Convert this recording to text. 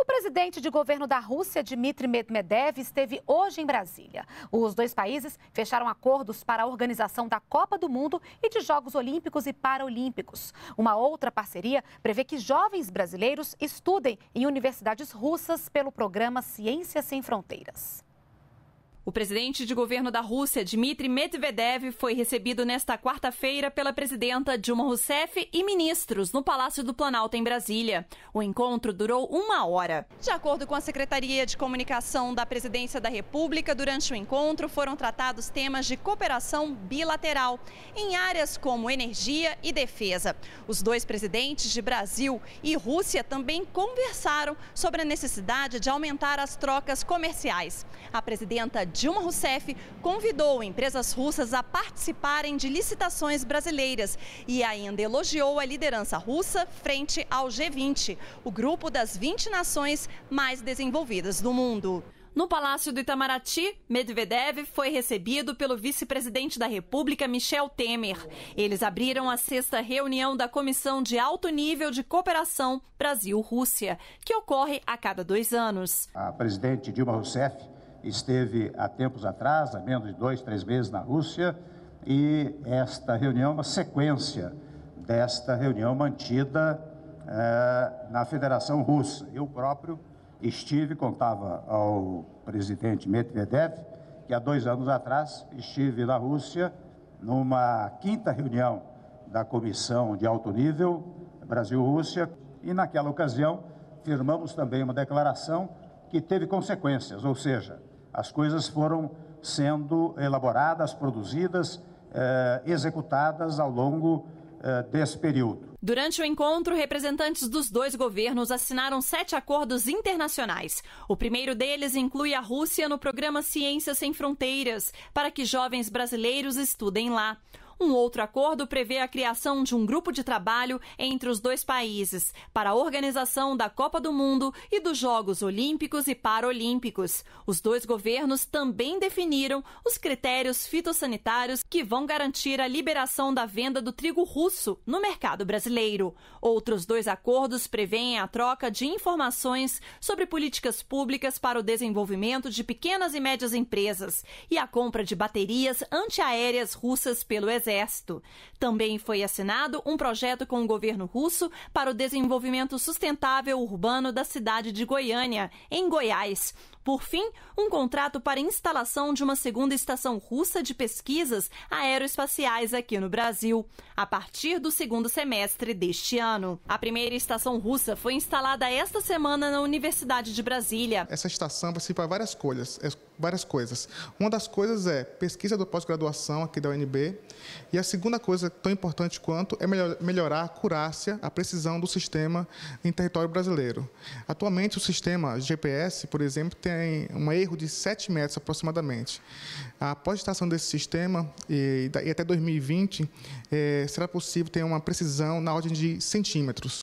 O presidente de governo da Rússia, Dmitry Medvedev, esteve hoje em Brasília. Os dois países fecharam acordos para a organização da Copa do Mundo e de Jogos Olímpicos e Paralímpicos. Uma outra parceria prevê que jovens brasileiros estudem em universidades russas pelo programa Ciências Sem Fronteiras. O presidente de governo da Rússia, Dmitry Medvedev, foi recebido nesta quarta-feira pela presidenta Dilma Rousseff e ministros no Palácio do Planalto, em Brasília. O encontro durou uma hora. De acordo com a Secretaria de Comunicação da Presidência da República, durante o encontro foram tratados temas de cooperação bilateral em áreas como energia e defesa. Os dois presidentes de Brasil e Rússia também conversaram sobre a necessidade de aumentar as trocas comerciais. A presidenta Dilma Rousseff convidou empresas russas a participarem de licitações brasileiras e ainda elogiou a liderança russa frente ao G20, o grupo das 20 nações mais desenvolvidas do mundo. No Palácio do Itamaraty, Medvedev foi recebido pelo vice-presidente da República, Michel Temer. Eles abriram a sexta reunião da Comissão de Alto Nível de Cooperação Brasil-Rússia, que ocorre a cada dois anos. A presidente Dilma Rousseff esteve há tempos atrás, há menos de dois, três meses, na Rússia, e esta reunião é uma sequência desta reunião mantida eh, na Federação Russa. Eu próprio estive, contava ao presidente Medvedev, que há dois anos atrás estive na Rússia numa quinta reunião da Comissão de Alto Nível Brasil-Rússia e naquela ocasião firmamos também uma declaração que teve consequências, ou seja, as coisas foram sendo elaboradas, produzidas, eh, executadas ao longo eh, desse período. Durante o encontro, representantes dos dois governos assinaram sete acordos internacionais. O primeiro deles inclui a Rússia no programa Ciências Sem Fronteiras, para que jovens brasileiros estudem lá. Um outro acordo prevê a criação de um grupo de trabalho entre os dois países para a organização da Copa do Mundo e dos Jogos Olímpicos e Paralímpicos. Os dois governos também definiram os critérios fitossanitários que vão garantir a liberação da venda do trigo russo no mercado brasileiro. Outros dois acordos prevêem a troca de informações sobre políticas públicas para o desenvolvimento de pequenas e médias empresas e a compra de baterias antiaéreas russas pelo Exército. Exército. Também foi assinado um projeto com o governo russo para o desenvolvimento sustentável urbano da cidade de Goiânia, em Goiás. Por fim, um contrato para instalação de uma segunda estação russa de pesquisas aeroespaciais aqui no Brasil, a partir do segundo semestre deste ano. A primeira estação russa foi instalada esta semana na Universidade de Brasília. Essa estação vai ser para várias coisas, é, várias coisas. Uma das coisas é pesquisa do pós-graduação aqui da UNB, e a segunda coisa tão importante quanto é melhorar a acurácia, a precisão do sistema em território brasileiro. Atualmente o sistema GPS, por exemplo, tem em um erro de 7 metros aproximadamente. Após a estação desse sistema, e, e até 2020, é, eh, será possível ter uma precisão na ordem de centímetros.